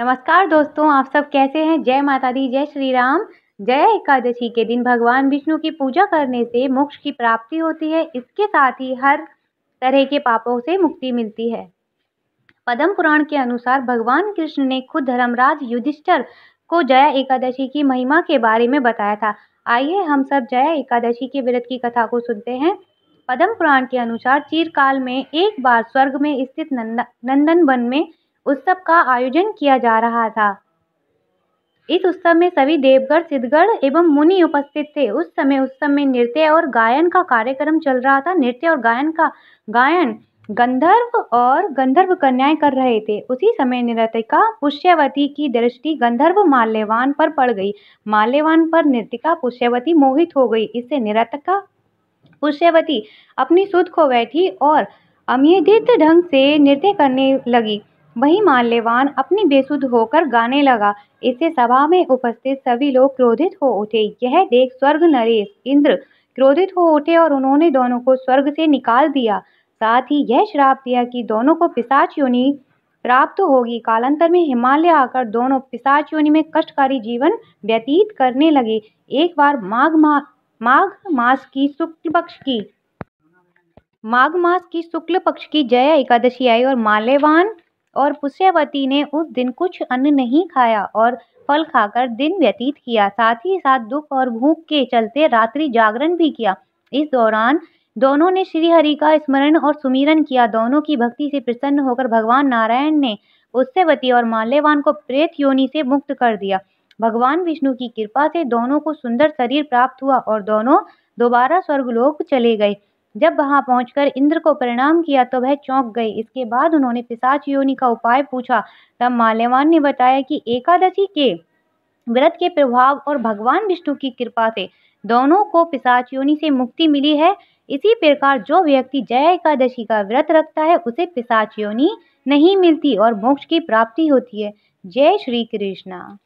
नमस्कार दोस्तों आप सब कैसे हैं जय माता दी जय श्री राम जय एकादशी के दिन भगवान विष्णु की पूजा करने से मोक्ष की प्राप्ति होती है इसके साथ ही हर तरह के पापों से मुक्ति मिलती है पद्म पुराण के अनुसार भगवान कृष्ण ने खुद धर्मराज युधिष्ठर को जया एकादशी की महिमा के बारे में बताया था आइए हम सब जया एकादशी के व्रत की कथा को सुनते हैं पद्म पुराण के अनुसार चीरकाल में एक बार स्वर्ग में स्थित नंदन वन में उत्सव का आयोजन किया जा रहा था इस उत्सव में सभी देवगढ़ सिद्धगढ़ एवं मुनि उपस्थित थे उस समय उत्सव में नृत्य और गायन का कार्यक्रम चल रहा था नृत्य और गायन का गायन गंधर्व और गंधर्व कन्याएं कर रहे थे उसी समय नृतिका पुष्यवती की दृष्टि गंधर्व माल्यवान पर पड़ गई माल्यवान पर नृतिका पुष्यवती मोहित हो गई इससे निरतिका पुष्यवती अपनी सुध खो बैठी और अमेधित ढंग से नृत्य करने लगी वहीं माल्यवान अपनी बेसुध होकर गाने लगा इससे सभा में उपस्थित सभी लोग क्रोधित हो उठे यह देख स्वर्ग नरेश इंद्र क्रोधित हो उठे और उन्होंने दोनों को स्वर्ग से निकाल दिया साथ ही यह श्राप दिया कि दोनों को पिसाच योनि प्राप्त होगी कालांतर में हिमालय आकर दोनों पिसाच योनि में कष्टकारी जीवन व्यतीत करने लगे एक बार माघ मा माघ मास की शुक्ल पक्ष की माघ मास की शुक्ल पक्ष की जया एकादशी आई और माल्यवान और पुष्यवती ने उस दिन कुछ अन्न नहीं खाया और फल खाकर दिन व्यतीत किया साथ ही साथ दुख और भूख के चलते रात्रि जागरण भी किया इस दौरान दोनों ने श्रीहरि का स्मरण और सुमिरन किया दोनों की भक्ति से प्रसन्न होकर भगवान नारायण ने पुष्यवती और माल्यवान को प्रेत योनि से मुक्त कर दिया भगवान विष्णु की कृपा से दोनों को सुंदर शरीर प्राप्त हुआ और दोनों दोबारा स्वर्गलोक चले गए जब वहां पहुंचकर इंद्र को प्रणाम किया तो वह चौंक गई इसके बाद उन्होंने पिशाच योनि का उपाय पूछा तब माल्यवान ने बताया कि एकादशी के व्रत के प्रभाव और भगवान विष्णु की कृपा से दोनों को पिशाच योनि से मुक्ति मिली है इसी प्रकार जो व्यक्ति जय एकादशी का व्रत रखता है उसे पिशाच योनि नहीं मिलती और मोक्ष की प्राप्ति होती है जय श्री कृष्णा